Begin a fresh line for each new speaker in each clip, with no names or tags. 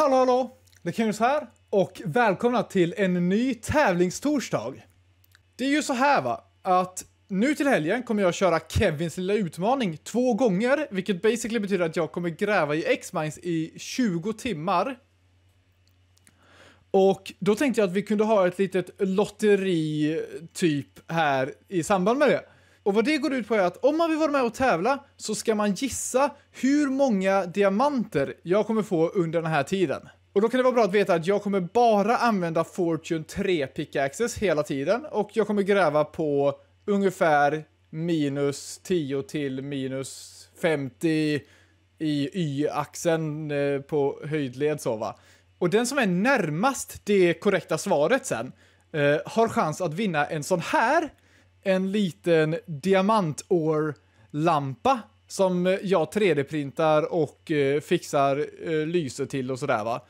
Hallå hallå! Det kan här och välkomna till en ny tävlingstorsdag. Det är ju så här va, att nu till helgen kommer jag köra Kevins lilla utmaning två gånger, vilket basically betyder att jag kommer gräva i X-Mines i 20 timmar. Och då tänkte jag att vi kunde ha ett litet lotteri typ här i samband med det. Och vad det går ut på är att om man vill vara med och tävla så ska man gissa hur många diamanter jag kommer få under den här tiden. Och då kan det vara bra att veta att jag kommer bara använda Fortune 3 pickaxes hela tiden och jag kommer gräva på ungefär minus 10 till minus 50 i y-axeln eh, på höjdled så va. Och den som är närmast det korrekta svaret sen eh, har chans att vinna en sån här en liten diamantår som jag 3D-printar och eh, fixar eh, lyse till och sådär va.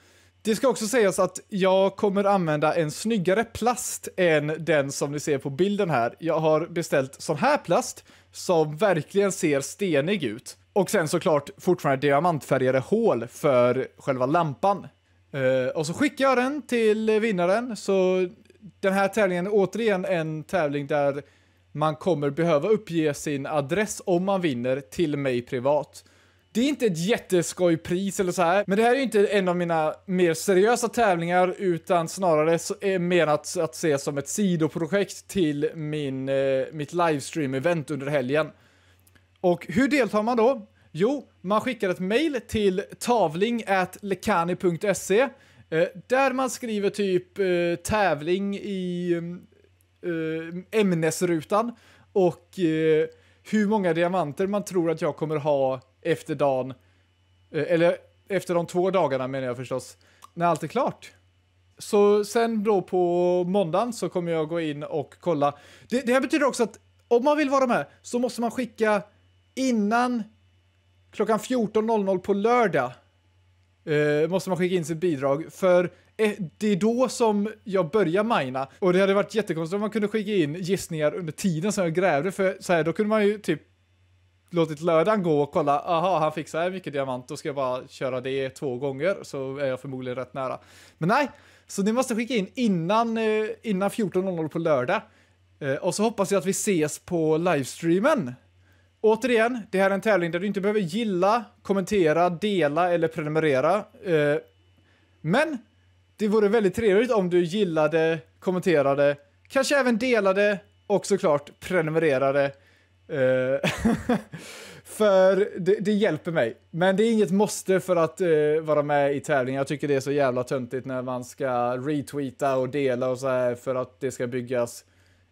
Det ska också sägas att jag kommer använda en snyggare plast än den som ni ser på bilden här. Jag har beställt sån här plast som verkligen ser stenig ut. Och sen såklart fortfarande diamantfärgade hål för själva lampan. Uh, och så skickar jag den till vinnaren. Så den här tävlingen är återigen en tävling där man kommer behöva uppge sin adress om man vinner till mig privat. Det är inte ett jätteskoj pris eller så här, men det här är ju inte en av mina mer seriösa tävlingar utan snarare är menat att ses som ett sidoprojekt till min, eh, mitt livestream-event under helgen. Och hur deltar man då? Jo, man skickar ett mail till tavling.lekani.se eh, där man skriver typ eh, tävling i mm, eh, ämnesrutan och eh, hur många diamanter man tror att jag kommer ha efter dagen, eh, eller efter de två dagarna menar jag förstås, när allt är klart. Så sen då på måndagen så kommer jag gå in och kolla. Det, det här betyder också att om man vill vara med så måste man skicka innan klockan 14.00 på lördag eh, måste man skicka in sitt bidrag. För eh, det är då som jag börjar mina. Och det hade varit jättekonstigt om man kunde skicka in gissningar under tiden som jag grävde. För så här, då kunde man ju typ låtit lördagen gå och kolla, aha, han fick så här mycket diamant, då ska jag bara köra det två gånger så är jag förmodligen rätt nära. Men nej, så ni måste skicka in innan, eh, innan 14.00 på lördag. Eh, och så hoppas jag att vi ses på livestreamen. Återigen, det här är en tävling där du inte behöver gilla, kommentera, dela eller prenumerera. Eh, men det vore väldigt trevligt om du gillade, kommenterade, kanske även delade och såklart prenumererade. Eh, för det, det, hjälper mig. Men det är inget måste för att eh, vara med i tävlingen. Jag tycker det är så jävla töntigt när man ska retweeta och dela och så här för att det ska byggas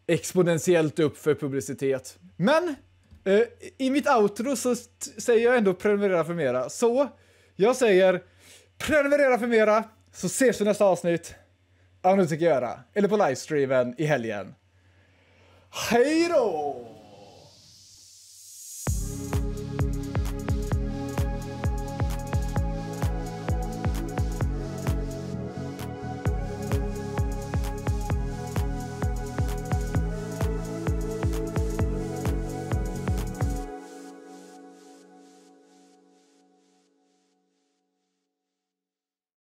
exponentiellt upp för publicitet. Men Uh, I mitt outro så säger jag ändå prenumerera för mera. Så jag säger prenumerera för mera så ses vi nästa avsnitt. Av Nu tycker göra. Eller på livestreamen i helgen. Hej då!